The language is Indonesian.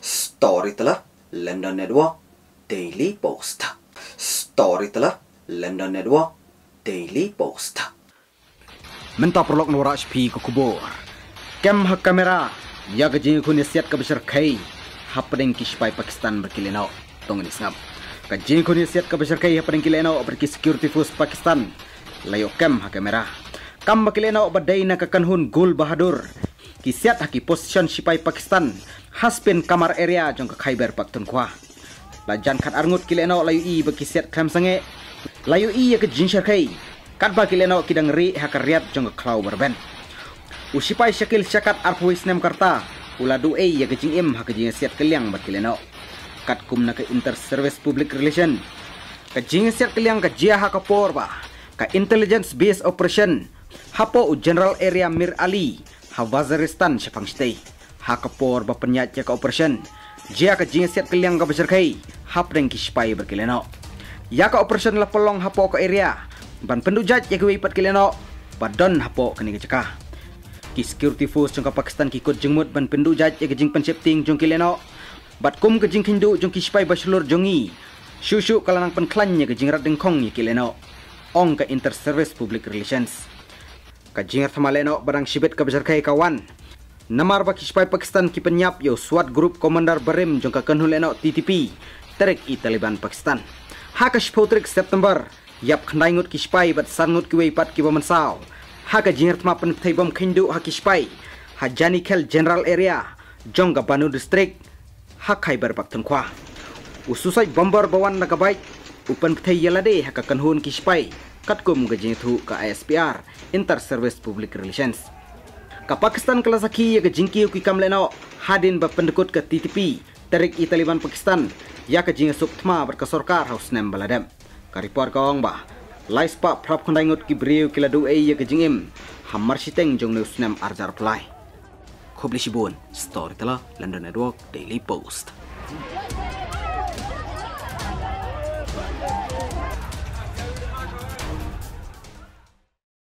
Storytela London Network, Daily Post. Storytela London Network, Daily Post. Minta perlok nora spi ke kubur. Kem hak kamera ya gaji ku nesiat ke besar kai. Hapening kishpai Pakistan Tunggu tongen sengap. Kaji ku nesiat ke besar kai hapening kilinau berki security force Pakistan. Layo kem hak kamera. Kam berkilinau badai nakakan hun gul bahadur kisiat haki position sipai Pakistan haspin kamar area jong ke Khyber Pakhtunkhwa lajan khat arngut kileno layu i bagi siat sange layu i ke jinshar khai katba kileno kidang ri hakar riat jong ke Klau berben usipai syakil syakat arpuis isnem karta uladu e ya ke jingim hak jing siat keliang bat kileno kat na ke inter service public relation ka jing siat keliang ka jia hak ka porba ka intelligence based operation hapo u general area mir ali Hawazaristan shepangshitei hakapor ba Jaka operation jia ka jinga siat keliang ka beserkai hapreng Kishpai berkileno Yaka operation la pelong hapo ka area ban pendujat ya kuipat kileno badon hapo kini kecekah ki security force jong Pakistan kikut jengmut ban Pendujat Jaka jing pencipting jong kileno bat kum ke jing hindu jong Kishpai sipai jongi shushu kalanang penklannya ke jing Radengkong kong kileno ong ka inter service public relations kajingar leno barang sibet kebesar kai kawan namar baki sipai pakistan ki penyap yo swat grup komandar berem jongka kenhu leno ttp terik i taliban pakistan hakash potrik september yap ngut ki spai bat sangut ki weipat ki bamansau haka jingar thma bom thaibom khindu hakispai hajani Kel general area jongka banu district berbak bakthangkwa ususai bomber bawan nagabai. upan pthai yalade hakakanhun kispai katkum gajintu ka ISPR Inter Service Public Relations ka Pakistan kelasaki ya gajinki uki kamlenao hadin ba pendekut ke TTP terik i Taliban Pakistan ya ke jinga suktma berkesorkar haus nem baladem ka report ong ba prop prap ngot ki breu kila du ei ya ke jingim hammar siteng jong news nem arjar play khobli sibon story tela London Network Daily Post